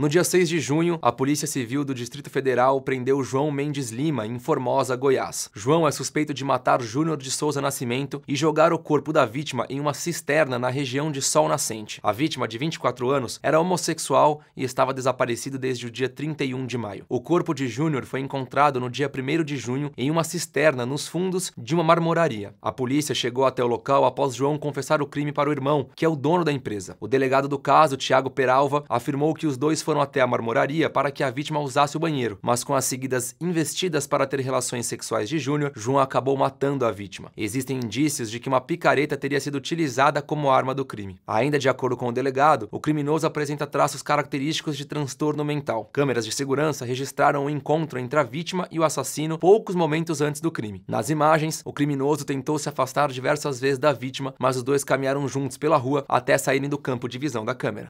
No dia 6 de junho, a Polícia Civil do Distrito Federal prendeu João Mendes Lima, em Formosa, Goiás. João é suspeito de matar Júnior de Souza Nascimento e jogar o corpo da vítima em uma cisterna na região de Sol Nascente. A vítima, de 24 anos, era homossexual e estava desaparecido desde o dia 31 de maio. O corpo de Júnior foi encontrado no dia 1 de junho em uma cisterna nos fundos de uma marmoraria. A polícia chegou até o local após João confessar o crime para o irmão, que é o dono da empresa. O delegado do caso, Tiago Peralva, afirmou que os dois foram até a marmoraria para que a vítima usasse o banheiro, mas com as seguidas investidas para ter relações sexuais de Júnior, João acabou matando a vítima. Existem indícios de que uma picareta teria sido utilizada como arma do crime. Ainda de acordo com o delegado, o criminoso apresenta traços característicos de transtorno mental. Câmeras de segurança registraram o um encontro entre a vítima e o assassino poucos momentos antes do crime. Nas imagens, o criminoso tentou se afastar diversas vezes da vítima, mas os dois caminharam juntos pela rua até saírem do campo de visão da câmera.